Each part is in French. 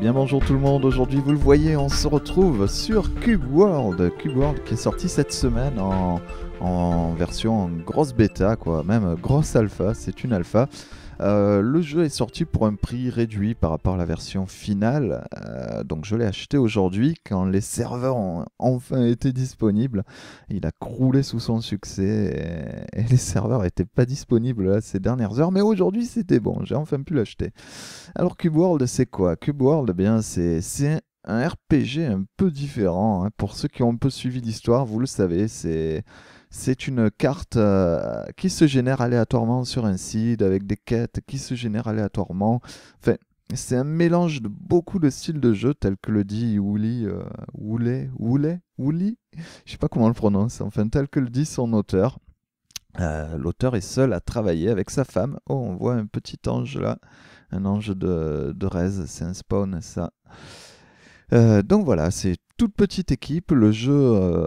bien bonjour tout le monde, aujourd'hui vous le voyez, on se retrouve sur Cube World, Cube World qui est sorti cette semaine en, en version grosse bêta, quoi, même grosse alpha, c'est une alpha. Euh, le jeu est sorti pour un prix réduit par rapport à la version finale, euh, donc je l'ai acheté aujourd'hui quand les serveurs ont enfin été disponibles. Il a croulé sous son succès et, les serveurs n'étaient pas disponibles ces dernières heures, mais aujourd'hui c'était bon, j'ai enfin pu l'acheter. Alors Cube World c'est quoi Cube World, eh bien c'est un RPG un peu différent. Hein. Pour ceux qui ont un peu suivi l'histoire, vous le savez, c'est c'est une carte euh, qui se génère aléatoirement sur un site, avec des quêtes qui se génèrent aléatoirement. Enfin, c'est un mélange de beaucoup de styles de jeu, tel que le dit Wooly, euh, Wooly, Wooly, Wooly, je sais pas comment on le prononce, enfin, tel que le dit son auteur. Euh, l'auteur est seul à travailler avec sa femme. Oh, on voit un petit ange là, un ange de, Rez, c'est un spawn ça. Euh, donc voilà, c'est toute petite équipe. Le jeu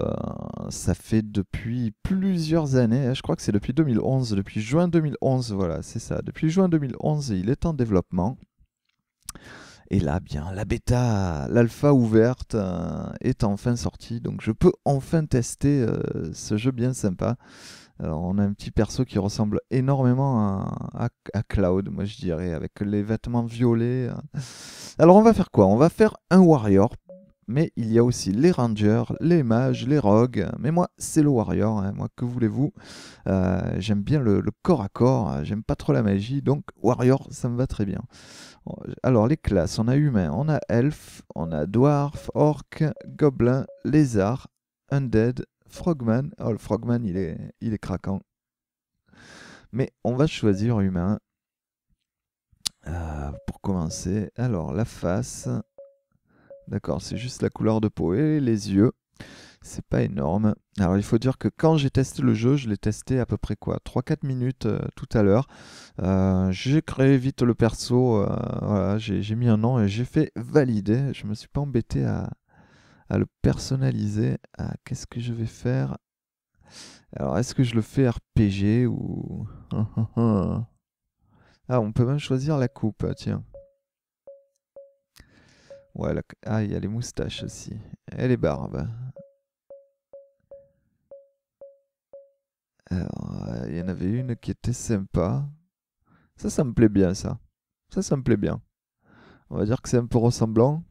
ça fait depuis plusieurs années, hein. je crois que c'est depuis 2011, depuis juin 2011, voilà, c'est ça. Depuis juin 2011, il est en développement. Et là, bien, la bêta, l'alpha ouverte euh, est enfin sortie, donc je peux enfin tester euh, ce jeu bien sympa. Alors, on a un petit perso qui ressemble énormément à Cloud, moi je dirais, avec les vêtements violets. Hein. Alors, on va faire quoi On va faire un warrior mais il y a aussi les rangers, les mages, les rogues. Mais moi, c'est le warrior, hein. moi, que voulez-vous euh, J'aime bien le, corps à corps, hein. j'aime pas trop la magie, donc warrior, ça me va très bien. Oh, alors, les classes, on a humain, on a elf, on a dwarf, orc, gobelin, lézard, undead, frogman. Oh, le frogman, il est, il est craquant. Mais on va choisir humain. Euh, pour commencer, alors la face, D'accord, c'est juste la couleur de peau et les yeux. C'est pas énorme. Alors il faut dire que quand j'ai testé le jeu, je l'ai testé à peu près quoi 3-4 minutes euh, tout à l'heure. Euh, j'ai créé vite le perso, euh, voilà, j'ai mis un nom et j'ai fait valider. Je me suis pas embêté à, à le personnaliser. Ah, Qu'est-ce que je vais faire Alors est-ce que je le fais RPG ou... ah on peut même choisir la coupe, ah, tiens. Ouais, Ah, il y a les moustaches aussi. Et les barbes. Alors, euh, il y en avait une qui était sympa. Ça, ça me plaît bien, ça. Ça, ça me plaît bien. On va dire que c'est un peu ressemblant.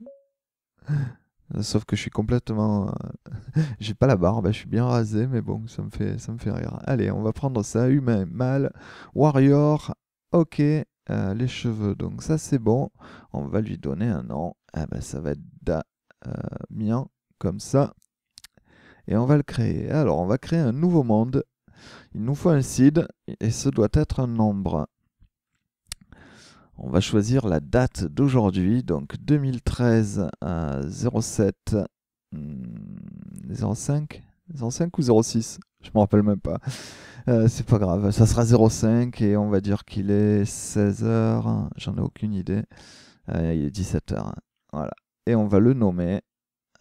Sauf que je suis complètement. Euh, j'ai pas la barbe, je suis bien rasé, mais bon, ça me fait, ça me fait rire. Allez, on va prendre ça. Humain, mâle, warrior, ok. Euh, les cheveux. Donc ça c'est bon. On va lui donner un nom. Ah ben, ça va être Damien, euh, comme ça. Et on va le créer. Alors on va créer un nouveau monde. Il nous faut un seed et ce doit être un nombre. On va choisir la date d'aujourd'hui, donc 2013 à 07 05 05 ou 06 je me rappelle même pas. Euh, c'est pas grave, ça sera 05 et on va dire qu'il est 16h, j'en ai aucune idée. Euh, il est 17h. Voilà. Et on va le nommer.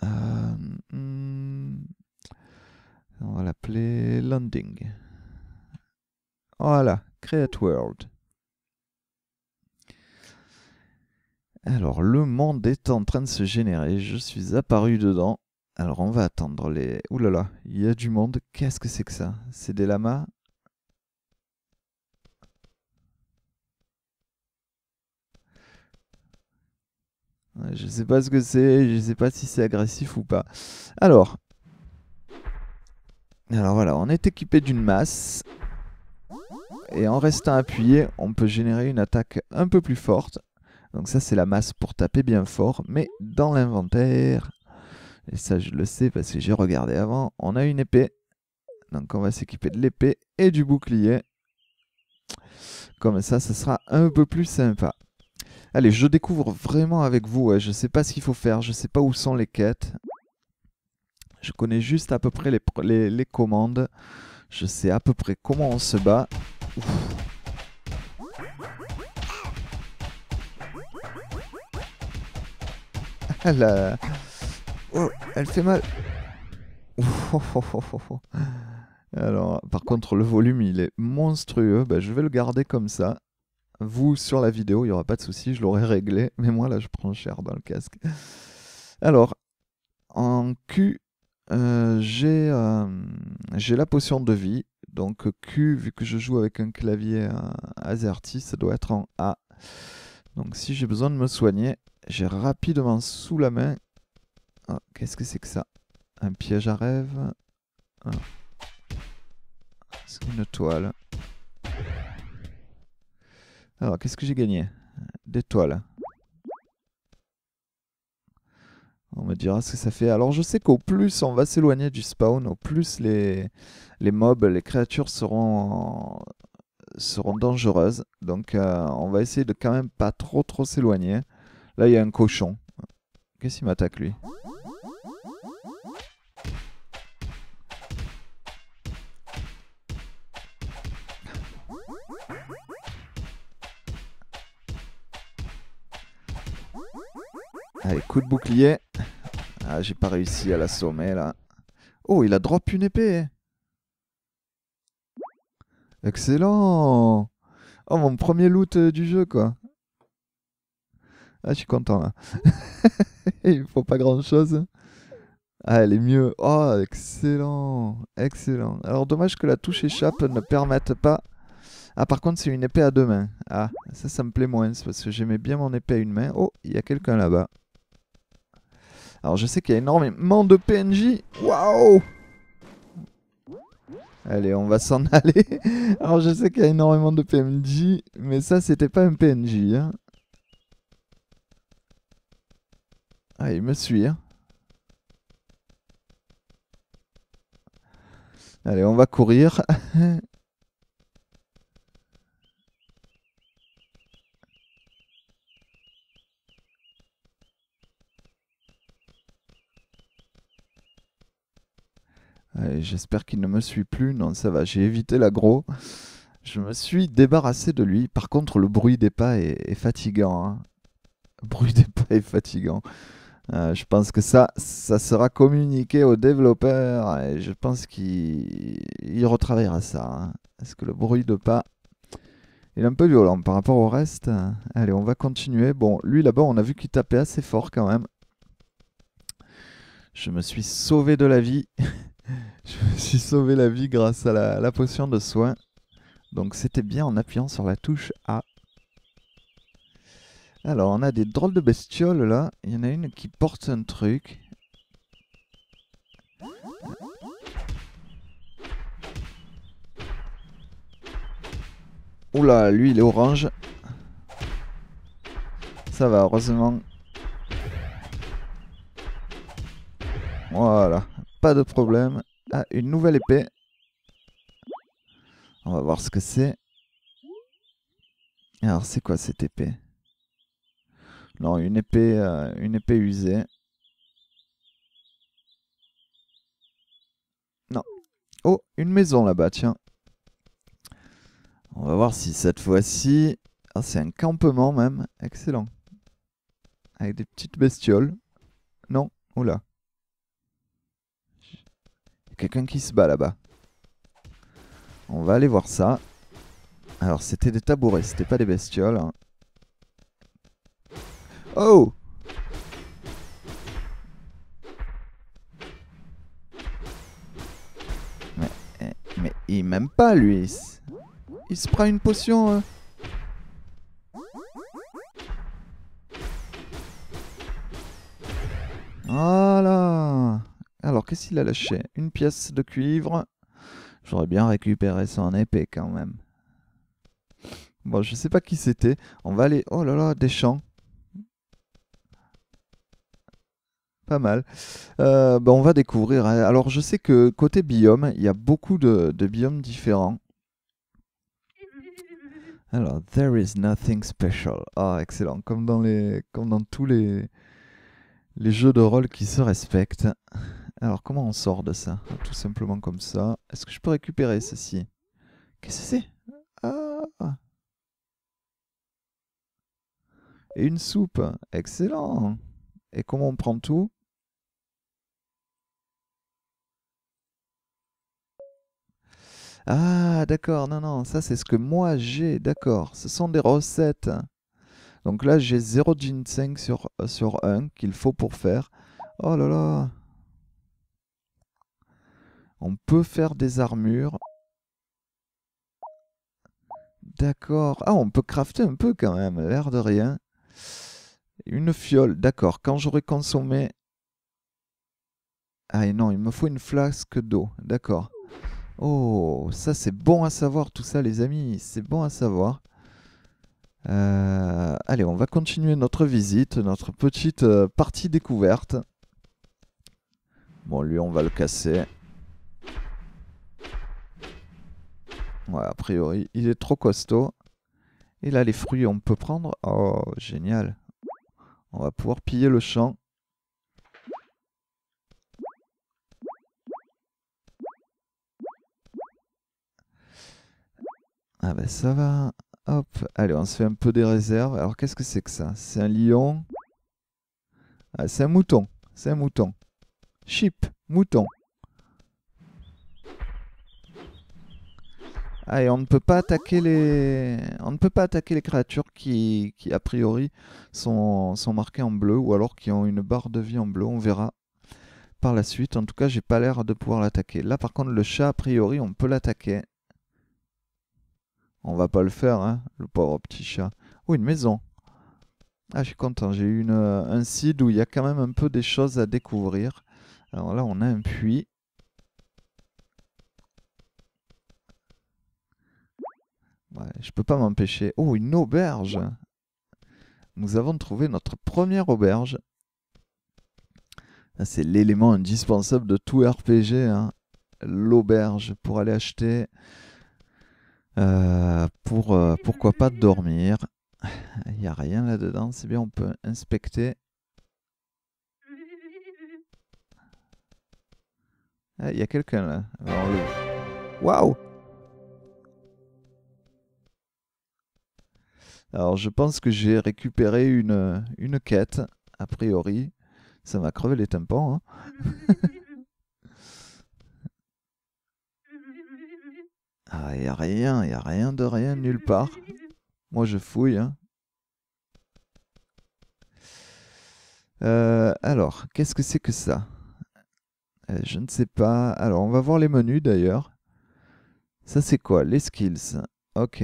Euh, hmm, on va l'appeler Landing. Voilà, Create World. Alors, le monde est en train de se générer. Je suis apparu dedans. Alors on va attendre les... Ouh là là, il y a du monde. Qu'est-ce que c'est que ça C'est des lamas Je sais pas ce que c'est, je ne sais pas si c'est agressif ou pas. Alors. Alors voilà, on est équipé d'une masse. Et en restant appuyé, on peut générer une attaque un peu plus forte. Donc ça c'est la masse pour taper bien fort. Mais dans l'inventaire, et ça je le sais parce que j'ai regardé avant, on a une épée. Donc on va s'équiper de l'épée et du bouclier. Comme ça, ce sera un peu plus sympa. Allez, je découvre vraiment avec vous. Je ne sais pas ce qu'il faut faire, je ne sais pas où sont les quêtes. Je connais juste à peu près les, commandes. Je sais à peu près comment on se bat. Ah La, Oh, elle fait mal. Alors, par contre, le volume, il est monstrueux. Bah, je vais le garder comme ça. Vous, sur la vidéo, il n'y aura pas de souci, je l'aurai réglé. Mais moi, là, je prends cher dans le casque. Alors, en Q, euh, euh, j'ai la potion de vie. Donc Q, vu que je joue avec un clavier euh, AZERTY, ça doit être en A. Donc si j'ai besoin de me soigner, j'ai rapidement sous la main ah, qu'est-ce que c'est que ça Un piège à rêve une toile. Alors, qu'est-ce que j'ai gagné Des toiles. On me dira ce que ça fait. Alors je sais qu'au plus on va s'éloigner du spawn, au plus les, les mobs, les créatures seront, seront dangereuses. Donc euh, on va essayer de quand même pas trop trop s'éloigner. Là il y a un cochon. Qu'est-ce qu'il m'attaque lui Coup de bouclier. Ah, j'ai pas réussi à l'assommer là. Oh, il a drop une épée. Excellent. Oh, mon premier loot euh, du jeu quoi. Ah, je suis content hein. là. il faut pas grand chose. Ah, elle est mieux. Oh, excellent. Excellent. Alors, dommage que la touche échappe ne permette pas. Ah, par contre, c'est une épée à deux mains. Ah, ça, ça me plaît moins parce que j'aimais bien mon épée à une main. Oh, il y a quelqu'un là-bas. Alors je sais qu'il y a énormément de PNJ. Waouh Allez, on va s'en aller. Alors je sais qu'il y a énormément de PNJ, mais ça c'était pas un PNJ. Hein. Ah, il me suit. Hein. Allez, on va courir. Euh, j'espère qu'il ne me suit plus. Non, ça va, j'ai évité l'agro. Je me suis débarrassé de lui. Par contre, le bruit des pas est, fatigant. Hein. Le bruit des pas est fatigant. Euh, je pense que ça, ça sera communiqué au développeur. je pense qu'il retravaillera ça. Est-ce hein. que le bruit de pas, est un peu violent par rapport au reste. Allez, on va continuer. Bon, lui là-bas, on a vu qu'il tapait assez fort quand même. Je me suis sauvé de la vie. Je me suis sauvé la vie grâce à la, potion de soin. Donc c'était bien en appuyant sur la touche A. Alors on a des drôles de bestioles là. Il y en a une qui porte un truc. Oula, lui il est orange. Ça va, heureusement. Voilà pas de problème, Ah, une nouvelle épée. On va voir ce que c'est. Alors, c'est quoi cette épée Non, une épée, euh, une épée usée. Non. Oh, une maison là-bas, tiens. On va voir si cette fois-ci... Ah, c'est un campement même. Excellent. Avec des petites bestioles. Non, oula quelqu'un qui se bat là-bas. On va aller voir ça. Alors, c'était des tabourets, c'était pas des bestioles. Hein. Oh eh, mais, il m'aime pas, lui. Il se prend une potion... Hein. Voilà qu'est-ce qu'il a lâché Une pièce de cuivre. J'aurais bien récupéré son épée quand même. Bon, je sais pas qui c'était. On va aller... Oh là là, des champs. Pas mal. Euh, ben, on va découvrir. Hein. Alors je sais que côté biome, il y a beaucoup de, biomes différents. Alors, there is nothing special. Ah, excellent. Comme dans, les, comme dans tous les, les jeux de rôle qui se respectent. Alors, comment on sort de ça Tout simplement comme ça. Est-ce que je peux récupérer ceci Qu'est-ce que c'est Ah Et une soupe Excellent Et comment on prend tout Ah, d'accord, non, non, ça c'est ce que moi j'ai, d'accord. Ce sont des recettes. Donc là, j'ai 0 ginseng sur, euh, sur 1 qu'il faut pour faire. Oh là là on peut faire des armures. D'accord. Ah, on peut crafter un peu quand même, l'air de rien. Une fiole, d'accord. Quand j'aurai consommé... Ah non, il me faut une flasque d'eau, d'accord. Oh, ça c'est bon à savoir tout ça les amis, c'est bon à savoir. Euh, allez, on va continuer notre visite, notre petite euh, partie découverte. Bon, lui, on va le casser. Ouais, a priori, il est trop costaud. Et là, les fruits, on peut prendre. Oh, génial. On va pouvoir piller le champ. Ah ben, ça va. Hop, allez, on se fait un peu des réserves. Alors qu'est-ce que c'est que ça C'est un lion. Ah, c'est un mouton. C'est un mouton. Sheep, mouton. Ah, et on ne peut pas attaquer les, on ne peut pas attaquer les créatures qui, qui a priori sont, marquées en bleu ou alors qui ont une barre de vie en bleu. On verra par la suite. En tout cas, j'ai pas l'air de pouvoir l'attaquer. Là, par contre, le chat, a priori, on peut l'attaquer. On va pas le faire, hein, le pauvre petit chat. Ou oh, une maison. Ah, je suis content. J'ai eu une, un site où il y a quand même un peu des choses à découvrir. Alors là, on a un puits. Ouais, je peux pas m'empêcher. Oh, une auberge Nous avons trouvé notre première auberge. Ah, c'est l'élément indispensable de tout RPG. Hein. L'auberge pour aller acheter. Euh, pour euh, pourquoi pas dormir. Il n'y a rien là-dedans. C'est bien, on peut inspecter. Ah, il y a quelqu'un là. Waouh Alors je pense que j'ai récupéré une, quête, a priori. Ça m'a crevé les tympans. Hein ah, a rien, n'y a rien de rien nulle part. Moi je fouille. Hein. Euh, alors, qu'est-ce que c'est que ça euh, Je ne sais pas. Alors, on va voir les menus d'ailleurs. Ça c'est quoi Les skills. Ok.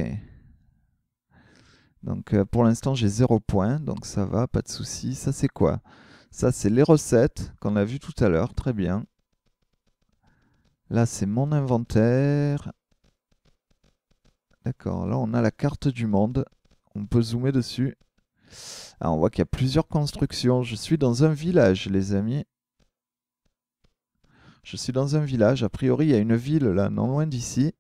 Donc euh, pour l'instant j'ai 0 points, donc ça va, pas de souci. Ça c'est quoi Ça c'est les recettes qu'on a vu tout à l'heure, très bien. Là c'est mon inventaire. D'accord, là on a la carte du monde. On peut zoomer dessus. Ah, on voit qu'il y a plusieurs constructions. Je suis dans un village, les amis. Je suis dans un village. A priori, il y a une ville là, non loin d'ici.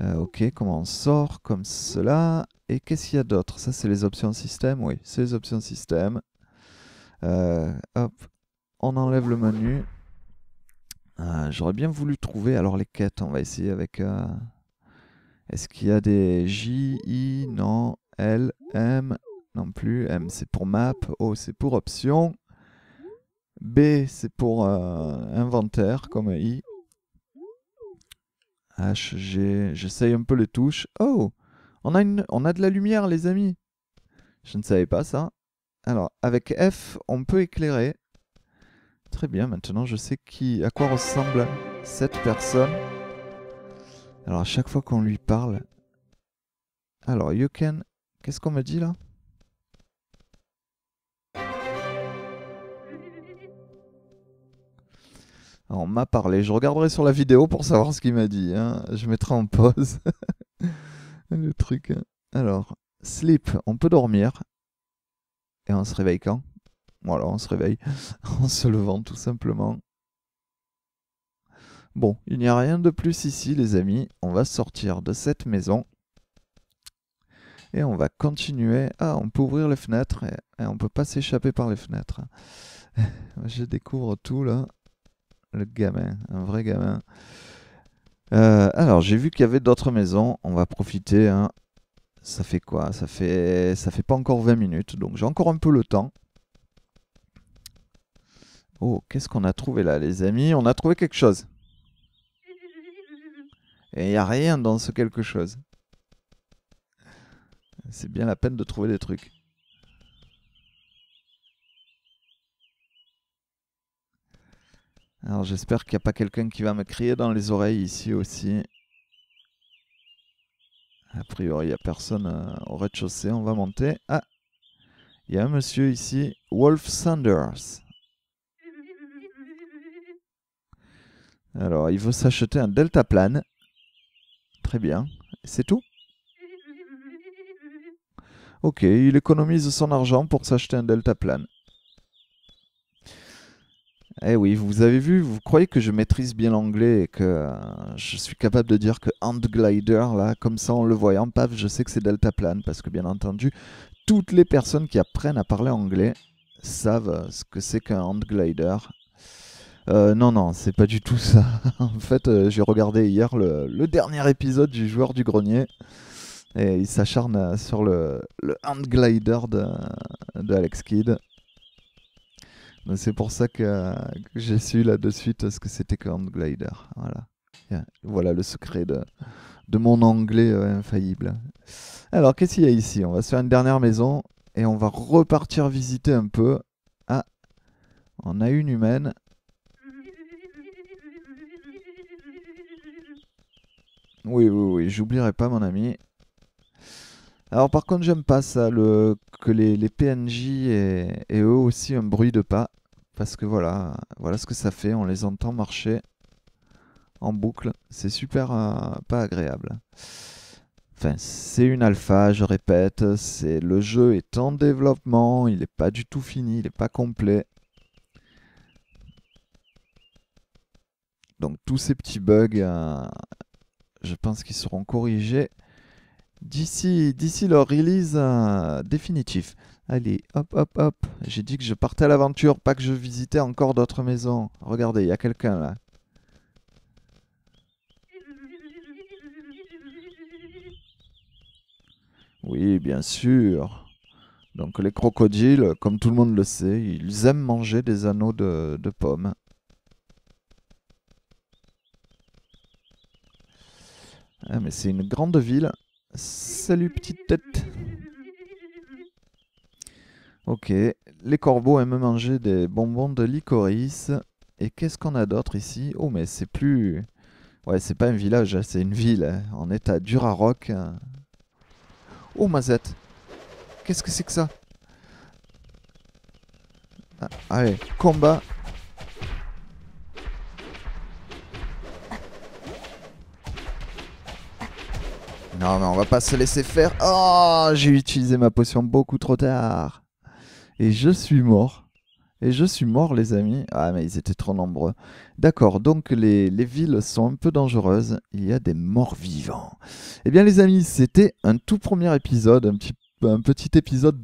Euh, ok, comment on sort Comme cela. Et qu'est-ce qu'il y a d'autre Ça, c'est les options système. Oui, c'est les options système. Euh, hop, on enlève le menu. Euh, j'aurais bien voulu trouver alors les quêtes. On va essayer avec. Est-ce qu'il y a des J, I Non. L, M Non plus. M, c'est pour map. O, c'est pour option. B, c'est pour inventaire, comme I. H, G, j'essaye un peu les touches. Oh on a, on a de la lumière, les amis Je ne savais pas ça. Alors, avec F, on peut éclairer. Très bien, maintenant je sais qui, à quoi ressemble cette personne. Alors, à chaque fois qu'on lui parle... Alors, you can... Qu'est-ce qu'on me dit là On m'a parlé, je regarderai sur la vidéo pour savoir ce qu'il m'a dit. Hein. Je mettrai en pause le truc. Alors, sleep, on peut dormir. Et on se réveille quand Voilà, on se réveille en se levant tout simplement. Bon, il n'y a rien de plus ici les amis. On va sortir de cette maison. Et on va continuer. Ah, on peut ouvrir les fenêtres et, on peut pas s'échapper par les fenêtres. Je découvre tout là le gamin, un vrai gamin. Euh, alors, j'ai vu qu'il y avait d'autres maisons. On va profiter. Hein. Ça fait quoi ça fait, ça fait pas encore 20 minutes. Donc, j'ai encore un peu le temps. Oh, qu'est-ce qu'on a trouvé là, les amis On a trouvé quelque chose. Et il n'y a rien dans ce quelque chose. C'est bien la peine de trouver des trucs. Alors j'espère qu'il n'y a pas quelqu'un qui va me crier dans les oreilles ici aussi. A priori, il n'y a personne euh, au rez-de-chaussée. On va monter. Ah Il y a un monsieur ici, Wolf Sanders. Alors, il veut s'acheter un deltaplane. Très bien. C'est tout Ok, il économise son argent pour s'acheter un deltaplane. Eh oui, vous avez vu, vous croyez que je maîtrise bien l'anglais et que euh, je suis capable de dire que hand glider, là, comme ça on le voyant, paf, je sais que c'est deltaplane, parce que bien entendu, toutes les personnes qui apprennent à parler anglais savent euh, ce que c'est qu'un hand glider. Euh, non, non, c'est pas du tout ça. en fait, j'ai regardé hier le, dernier épisode du joueur du grenier et il s'acharne sur le, le hand glider de, de Alex Kidd. C'est pour ça que, j'ai su là de suite ce que c'était que hand glider. Voilà. Voilà le secret de, mon anglais euh, infaillible. Alors, qu'est-ce qu'il y a ici On va se faire une dernière maison et on va repartir visiter un peu. Ah, on a une humaine. Oui, oui, oui, j'oublierai pas mon ami. Alors par contre, j'aime pas ça, que les, PNJ aient, eux aussi un bruit de pas. Parce que voilà, voilà ce que ça fait, on les entend marcher en boucle. C'est super euh, pas agréable. Enfin, c'est une alpha, je répète, c'est le jeu est en développement, il n'est pas du tout fini, il n'est pas complet. Donc tous ces petits bugs, euh, je pense qu'ils seront corrigés d'ici d'ici leur release euh, définitif. Allez, hop, hop, hop. J'ai dit que je partais à l'aventure, pas que je visitais encore d'autres maisons. Regardez, il y a quelqu'un là. Oui, bien sûr. Donc les crocodiles, comme tout le monde le sait, ils aiment manger des anneaux de, de pommes. Ah, mais c'est une grande ville. Salut petite tête. Ok, les corbeaux aiment manger des bonbons de licorice. Et qu'est-ce qu'on a d'autre ici Oh mais c'est plus... Ouais, c'est pas un village, hein, c'est une ville. Hein. On est à Duraroc. Hein. Oh Mazette Qu'est-ce que c'est que ça ah, Allez, combat Non, mais on va pas se laisser faire. Oh, j'ai utilisé ma potion beaucoup trop tard. Et je suis mort. Et je suis mort, les amis. Ah, mais ils étaient trop nombreux. D'accord, donc les, villes sont un peu dangereuses. Il y a des morts vivants. Eh bien, les amis, c'était un tout premier épisode, un petit un petit épisode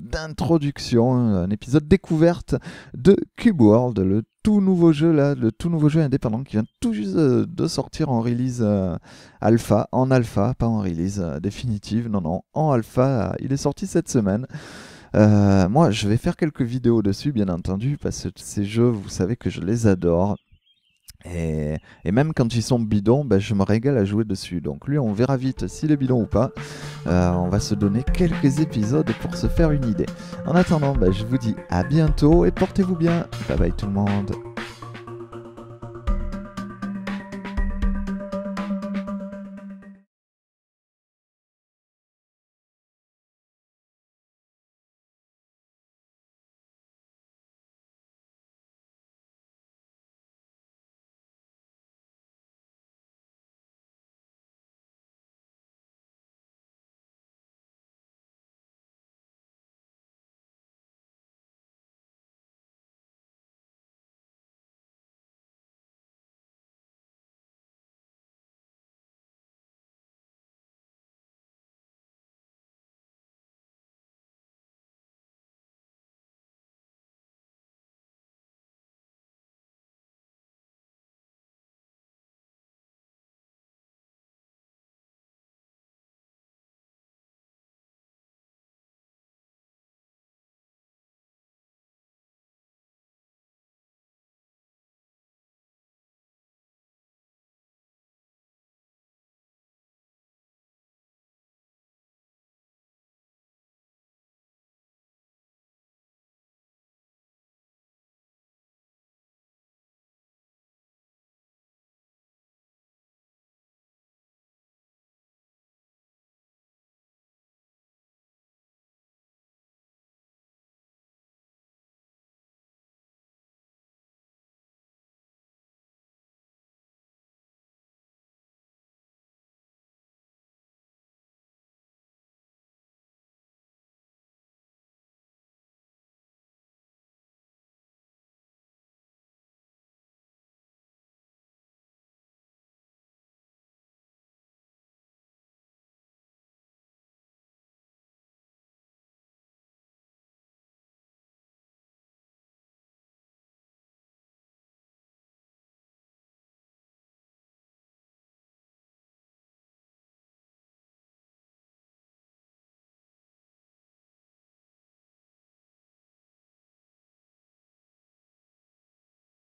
d'introduction, hein, un épisode découverte de Cube World, le tout nouveau jeu là, le tout nouveau jeu indépendant qui vient tout juste euh, de sortir en release euh, alpha, en alpha, pas en release euh, définitive, non non, en alpha, il est sorti cette semaine. moi, je vais faire quelques vidéos dessus, bien entendu, parce que ces jeux, vous savez que je les adore. Et, même quand ils sont bidons, ben, je me régale à jouer dessus. Donc lui, on verra vite s'il est bidon ou pas. Euh, on va se donner quelques épisodes pour se faire une idée. En attendant, ben, je vous dis à bientôt et portez-vous bien. Bye bye tout le monde.